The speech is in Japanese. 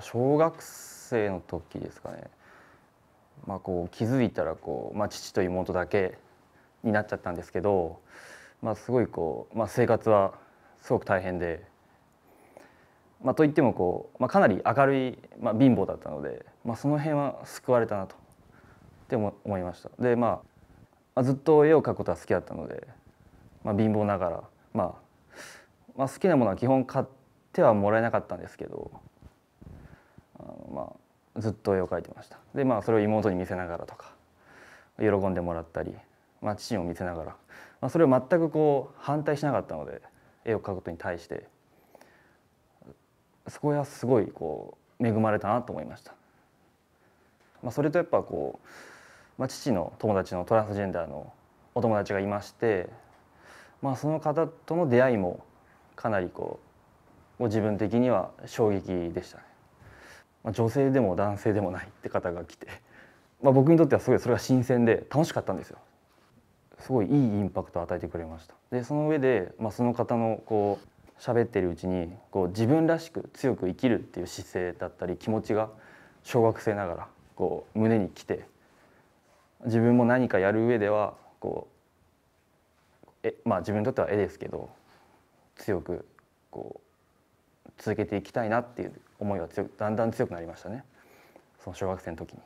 小学生の時ですかね、まあ、こう気づいたらこう、まあ、父と妹だけになっちゃったんですけど、まあ、すごいこう、まあ、生活はすごく大変で、まあ、といってもこう、まあ、かなり明るい、まあ、貧乏だったので、まあ、その辺は救われたなとって思いました。で、まあ、ずっと絵を描くことは好きだったので、まあ、貧乏ながら、まあまあ、好きなものは基本買ってはもらえなかったんですけどまあ、ずっと絵を描いてましたで、まあ、それを妹に見せながらとか喜んでもらったり、まあ、父にも見せながら、まあ、それを全くこう反対しなかったので絵を描くことに対してそこはすごいこう恵まれたなと思いました。まあ、それとやっぱこう、まあ、父の友達のトランスジェンダーのお友達がいまして、まあ、その方との出会いもかなりこう自分的には衝撃でしたね。まあ、女性でも男性でもないって方が来て、まあ、僕にとってはすごいそれが新鮮で楽しかったんですよ。すごいいいインパクトを与えてくれましたでその上で、まあ、その方のこう喋ってるうちにこう自分らしく強く生きるっていう姿勢だったり気持ちが小学生ながらこう胸にきて自分も何かやる上ではこうえ、まあ、自分にとっては絵ですけど強くこう続けていきたいなっていう思いはだんだん強くなりましたねその小学生の時に。